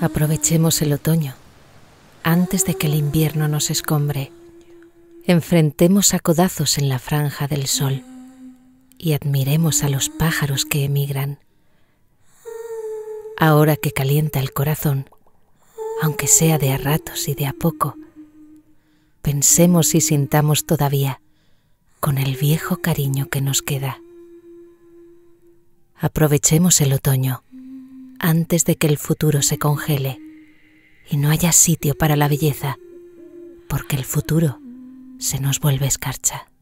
Aprovechemos el otoño antes de que el invierno nos escombre. Enfrentemos a codazos en la franja del sol y admiremos a los pájaros que emigran. Ahora que calienta el corazón, aunque sea de a ratos y de a poco, pensemos y sintamos todavía con el viejo cariño que nos queda. Aprovechemos el otoño antes de que el futuro se congele y no haya sitio para la belleza, porque el futuro se nos vuelve escarcha.